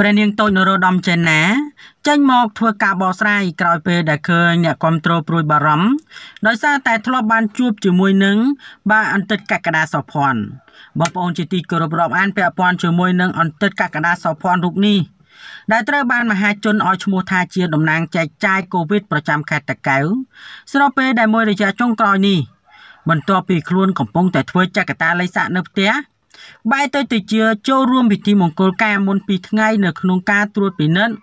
ព្រះនាងតូចនរោត្តមចេណា ចេញមកធ្វើការបកស្រាយក្រោយពេលដែលឃើញអ្នកគ្រប់គ្រងព្រួយបារម្ភដោយសារតែធ្លាប់បានជួបជាមួយនឹងបាអន្តិតកកដាសោភ័ណ្ឌបងប្អូនជាទីគោរពរាប់អាន ពាក់ព័ន្ធជាមួយនឹងអន្តិតកកដាសោភ័ណ្ឌរូបនេះដែលត្រូវបានមហាជនឲ្យឈ្មោះថាជាតំណាងចែកចាយកូវីដប្រចាំខេត្តតាកែវស្របពេលដែលមួយរយៈចុងក្រោយនេះបន្ទាប់ពីខ្លួនកំពុងតែធ្វើចកតាលេខសាក់នៅផ្ទះបែរទៅទៅជាចូលរួមពិធីមង្គលការមុន2ថ្ងៃនៅក្នុងការត្រួតពិនិត្យ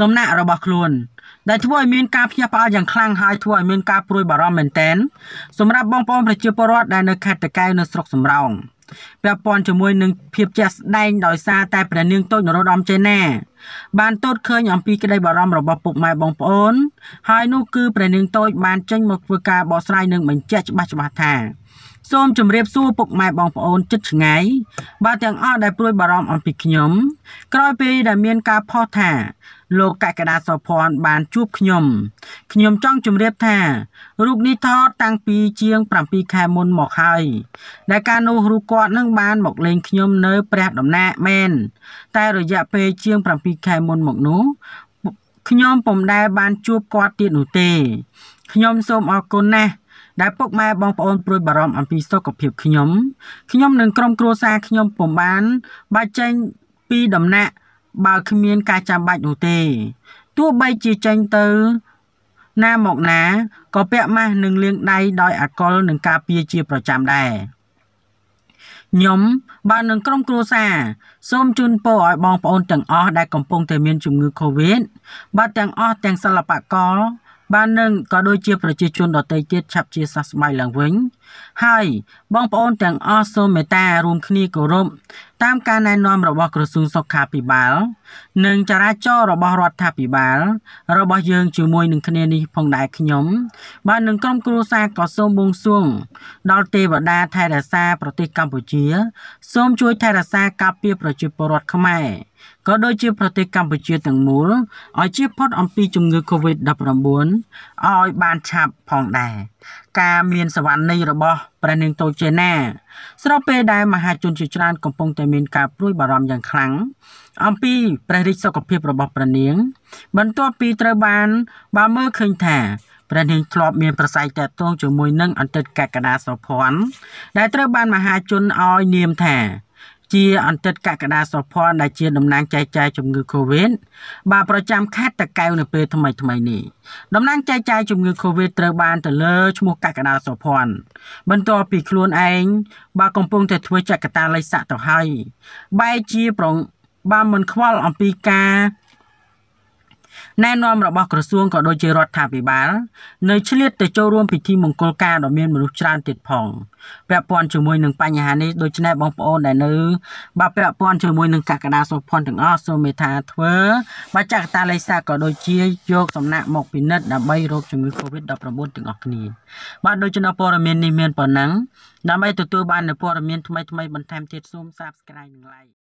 សំណាក់របស់ខ្លួន ដែលធ្វើឲ្យមានការភ្ញាក់ផ្អើលយ៉ាងខ្លាំងហើយធ្វើឲ្យមានការព្រួយបារម្ភមែនទែន សម្រាប់បងប្អូនប្រជាពលរដ្ឋដែលនៅខេត្តតាកែវនៅស្រុកសំរោងពាក់ព័ន្ធជាមួយនឹងភាពជាក់ស្ដែងដោយសារតែព្រះនាងតូចនរោត្តមចេណាបានទតឃើញអំពីក្តីបារម្ភរបស់ពុកម៉ែបងប្អូនហើយនោះគឺព្រះនាងតូចបានចេញមកធ្វើការបកស្រាយនិងបញ្ជាក់ច្បាស់ច្បាស់ថាសូមជម្រាបសួរពុកម៉ែបងប្អូនចិត្តឆ្ងាយបាទទាំងអស់ដែលព្រួយបារម្ភអំពីខ្ញុំ ក្រោយពេលដែលមានការផុសថាលោកកកដាសោភ័ណ្ឌបានជួបខ្ញុំខ្ញុំចង់ជម្រាបថារូបនេះថតតាំងពីជាង7ខែមុនមកហើយដែលការនោះរូបគាត់នឹងបានមកលេងខ្ញុំនៅព្រះដំណាក់មែនតែរយៈពេលជាងខែមុនមកនោះខ្ញុំពុំដែលបានជួបគាត់ទៀតនោះទេខ្ញុំសូមអរគុណណាស់ដែលពុកម៉ែបងប្អូនព្រួយបារម្ភអំពីសុខភាពខ្ញុំខ្ញុំនិង ក្រុមគ្រួសារខ្ញុំពុំបាន បាច់ចេញពីដំណាក់បើគ្មានការចាំបាច់នោះទេទោះបីជាចេញទៅ ណាមកណាក៏ពាក់ម៉ាស់និងលាងដៃដោយអាល់កុលនិង ការពារជាប្រចាំដែរខ្ញុំបាននឹងក្រុមគ្រួសារសូមជូនពរឲ្យបងប្អូនទាំងអស់ដែលកំពុងតែមានជំងឺ Covid បាទទាំងអស់ទាំងសិល្បករបាននឹងក៏ដូចជាប្រជា ជនដទៃទៀតឆាប់ជាសះស្បើយឡើងវិញហើយបងប្អូនទាំងអស់សូមមេត្តារួមគ្នាគោរពតាមការណែនាំរបស់ក្រសួងសុខាភិបាលនិងចរាចរណ៍របស់រដ្ឋាភិបាល របស់យើងជាមួយនឹងគ្នានេះផងដែរខ្ញុំបាននឹងក្រុមគ្រួសារក៏សូមបួងសួងដល់ទេវតាថែរក្សាប្រទេសកម្ពុជា សូមជួយថែរក្សាការពារប្រជាពលរដ្ឋខ្មែរក៏ដូចជាប្រទេសកម្ពុជាទាំងមូលឲ្យជៀសផុតអំពីជំងឺ Covid-19 ឲ្យបានឆាប់ផងដែរការមានសវណ្ណីរបស់ព្រះនាងតូចចេណា ស្របពេលដែលមហាជនជាច្រើនកំពុងតែមានការព្រួយបារម្ភយ៉ាងខ្លាំងអំពីព្រះរាជសុខភាពរបស់ព្រះនាង បន្ទាប់ពីត្រូវបានបើមើលឃើញថាព្រះនាងធ្លាប់មានប្រស័យតាក់ទងជាមួយនឹងអន្តិតកកដាសុភ័ណ្ឌដែលត្រូវបានមហាជនឲ្យនាមថាជាអន្តិតកក្កដាសុភ័ណ្ឌដែលជាតំណាងចែកចាយជំងឺ Covid បាទប្រចាំខេត្តតកែវនៅពេលថ្មីថ្មីនេះតំណាងចែកចាយជំងឺ Covid ត្រូវបានទៅលើឈ្មោះកក្កដាសុភ័ណ្ឌបន្ទាប់ពីខ្លួនឯងបាទកំពុងតែធ្វើចកតាលេខសាក់ទៅហើយបែរជាប្រងបានមិនខ្វល់អំពីការណែនាំរបស់ក្រសួងក៏ដូចជារដ្ឋាភិបាលនៅឆ្លៀតទៅចូលរួមពិធីមង្គលការដ៏មានមនុស្សច្រើនទៀតផងពាក់ព័ន្ធជាមួយនឹងបញ្ហានេះដូច្នេះបងប្អូនដែលនៅបើពាក់ព័ន្ធជាមួយនឹងកក្កដាសុភ័ណ្ឌទាំងអស់សូមមេត្តាធ្វើបច្ចកតាលេខសារក៏ដូចជាយកសំណាក់មកពិនិត្យដើម្បីរោគជំងឺ Covid-19 ទាំងអស់គ្នាបាទដូច្នេះព័ត៌មាននេះមានប៉ុណ្ណឹងដើម្បីទទួលបាននូវព័ត៌មានថ្មីៗបន្ថែមទៀតសូម Subscribe និង Like